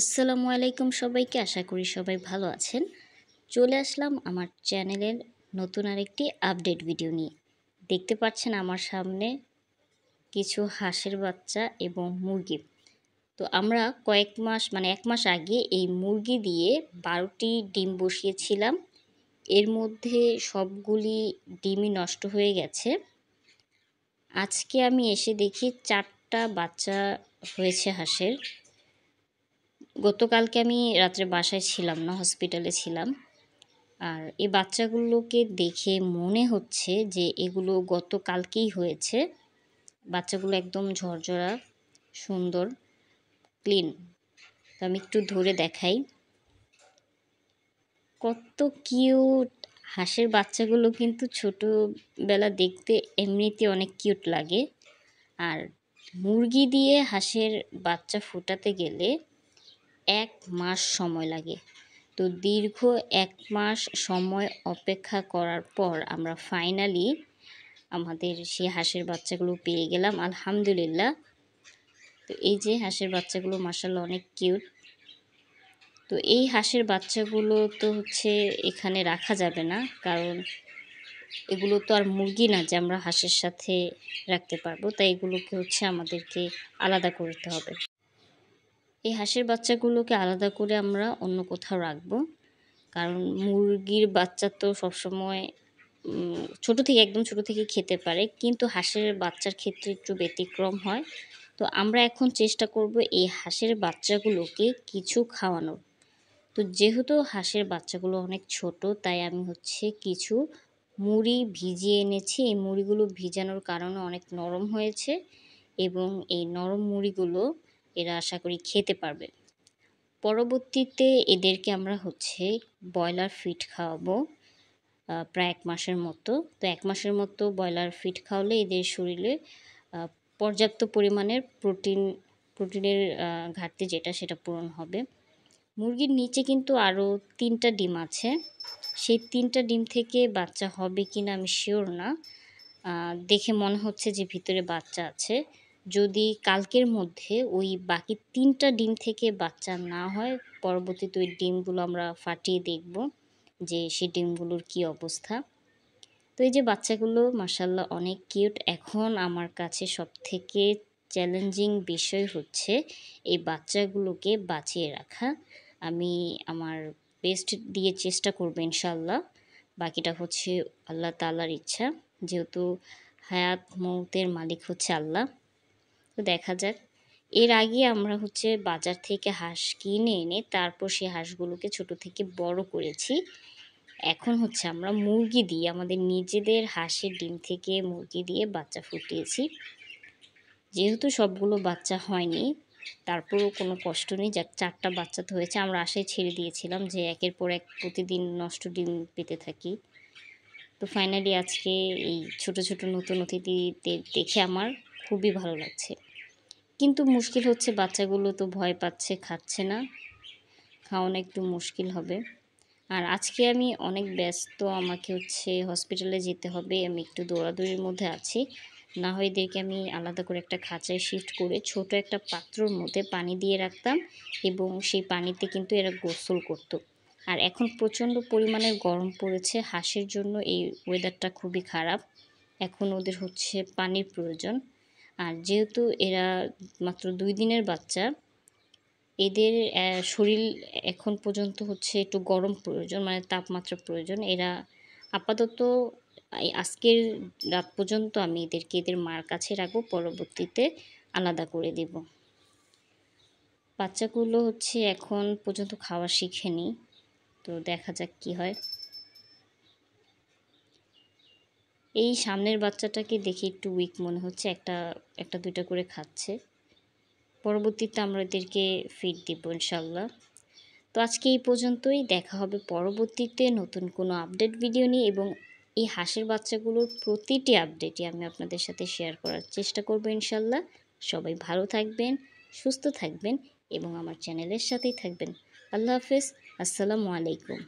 আসসালামু আলাইকুম সবাইকে আশা করি সবাই ভালো আছেন চলে আসলাম আমার চ্যানেলের নতুন আরেকটি আপডেট ভিডিও নিয়ে দেখতে পাচ্ছেন আমার সামনে কিছু হাঁসের বাচ্চা এবং মুরগি তো আমরা কয়েক মাস মানে এক মাস আগে এই মুরগি দিয়ে বারোটি ডিম বসিয়েছিলাম এর মধ্যে সবগুলি ডিমই নষ্ট হয়ে গেছে আজকে আমি এসে দেখি চারটা বাচ্চা হয়েছে হাঁসের গতকালকে আমি রাত্রে বাসায় ছিলাম না হসপিটালে ছিলাম আর এই বাচ্চাগুলোকে দেখে মনে হচ্ছে যে এগুলো গতকালকেই হয়েছে বাচ্চাগুলো একদম ঝরঝরা সুন্দর ক্লিন তো আমি একটু ধরে দেখাই কত কিউট হাঁসের বাচ্চাগুলো কিন্তু ছোটোবেলা দেখতে এমনিতে অনেক কিউট লাগে আর মুরগি দিয়ে হাঁসের বাচ্চা ফোটাতে গেলে এক মাস সময় লাগে তো দীর্ঘ এক মাস সময় অপেক্ষা করার পর আমরা ফাইনালি আমাদের সেই হাঁসের বাচ্চাগুলো পেয়ে গেলাম আলহামদুলিল্লাহ তো এই যে হাঁসের বাচ্চাগুলো মাসাল অনেক কিউট তো এই হাঁসের বাচ্চাগুলো তো হচ্ছে এখানে রাখা যাবে না কারণ এগুলো তো আর মুরগি না যে আমরা হাঁসের সাথে রাখতে পারবো তাই এগুলোকে হচ্ছে আমাদেরকে আলাদা করতে হবে এই হাঁসের বাচ্চাগুলোকে আলাদা করে আমরা অন্য কোথাও রাখবো কারণ মুরগির বাচ্চা তো সবসময় ছোট থেকে একদম ছোট থেকে খেতে পারে কিন্তু হাঁসের বাচ্চার ক্ষেত্রে একটু ব্যতিক্রম হয় তো আমরা এখন চেষ্টা করব এই হাঁসের বাচ্চাগুলোকে কিছু খাওয়ানোর তো যেহেতু হাঁসের বাচ্চাগুলো অনেক ছোট তাই আমি হচ্ছে কিছু মুড়ি ভিজিয়ে এনেছি এই মুড়িগুলো ভিজানোর কারণে অনেক নরম হয়েছে এবং এই নরম মুড়িগুলো এরা আশা করি খেতে পারবে পরবর্তীতে এদেরকে আমরা হচ্ছে ব্রয়লার ফিট খাওয়াবো প্রায় এক মাসের মতো তো এক মাসের মতো ব্রয়লার ফিট খাওয়ালে এদের শরীরে পর্যাপ্ত পরিমাণের প্রোটিন প্রোটিনের ঘাটতি যেটা সেটা পূরণ হবে মুরগির নিচে কিন্তু আরও তিনটা ডিম আছে সেই তিনটা ডিম থেকে বাচ্চা হবে কি না আমি শিওর না দেখে মনে হচ্ছে যে ভিতরে বাচ্চা আছে যদি কালকের মধ্যে ওই বাকি তিনটা ডিম থেকে বাচ্চা না হয় পরবর্তীতে ওই ডিমগুলো আমরা ফাটিয়ে দেখব যে সেই ডিমগুলোর কি অবস্থা তো এই যে বাচ্চাগুলো মাসাল্লাহ অনেক কিউট এখন আমার কাছে সবথেকে চ্যালেঞ্জিং বিষয় হচ্ছে এই বাচ্চাগুলোকে বাঁচিয়ে রাখা আমি আমার বেস্ট দিয়ে চেষ্টা করবো ইনশাল্লাহ বাকিটা হচ্ছে আল্লাহ তালার ইচ্ছা যেহেতু হায়াত মৌতের মালিক হচ্ছে আল্লাহ তো দেখা যাক এর আগে আমরা হচ্ছে বাজার থেকে হাঁস কিনে এনে তারপর সেই হাঁসগুলোকে ছোট থেকে বড় করেছি এখন হচ্ছে আমরা মুরগি দিয়ে আমাদের নিজেদের হাঁসের ডিম থেকে মুরগি দিয়ে বাচ্চা ফুটিয়েছি যেহেতু সবগুলো বাচ্চা হয়নি তারপরও কোনো কষ্ট নেই যাক চারটা বাচ্চা তো হয়েছে আমরা আশায় ছেড়ে দিয়েছিলাম যে একের পর এক প্রতিদিন নষ্ট ডিম পেতে থাকি তো ফাইনালি আজকে এই ছোট ছোট নতুন অতিথিদের দেখে আমার খুবই ভালো লাগছে কিন্তু মুশকিল হচ্ছে বাচ্চাগুলো তো ভয় পাচ্ছে খাচ্ছে না খাওয়ানো একটু মুশকিল হবে আর আজকে আমি অনেক ব্যস্ত আমাকে হচ্ছে হসপিটালে যেতে হবে আমি একটু দৌড়াদৌড়ির মধ্যে আছি না হয় এদেরকে আমি আলাদা করে একটা খাঁচায় শিফট করে ছোট একটা পাত্রর মধ্যে পানি দিয়ে রাখতাম এবং সেই পানিতে কিন্তু এরা গোসল করত। আর এখন প্রচণ্ড পরিমাণে গরম পড়েছে হাঁসের জন্য এই ওয়েদারটা খুবই খারাপ এখন ওদের হচ্ছে পানির প্রয়োজন আর যেহেতু এরা মাত্র দুই দিনের বাচ্চা এদের শরীর এখন পর্যন্ত হচ্ছে একটু গরম প্রয়োজন মানে তাপমাত্রা প্রয়োজন এরা আপাতত আজকের রাত পর্যন্ত আমি এদেরকে এদের মার কাছে রাখবো পরবর্তীতে আলাদা করে দেব বাচ্চাগুলো হচ্ছে এখন পর্যন্ত খাওয়া শিখেনি তো দেখা যাক কি হয় এই সামনের বাচ্চাটাকে দেখে একটু উইক মনে হচ্ছে একটা একটা দুইটা করে খাচ্ছে পরবর্তীতে আমরা এদেরকে ফিড দিব ইনশাল্লাহ তো আজকে এই পর্যন্তই দেখা হবে পরবর্তীতে নতুন কোনো আপডেট ভিডিও নিয়ে এবং এই হাঁসের বাচ্চাগুলোর প্রতিটি আপডেটই আমি আপনাদের সাথে শেয়ার করার চেষ্টা করবো ইনশাল্লাহ সবাই ভালো থাকবেন সুস্থ থাকবেন এবং আমার চ্যানেলের সাথেই থাকবেন আল্লাহ হাফেজ আসসালামু আলাইকুম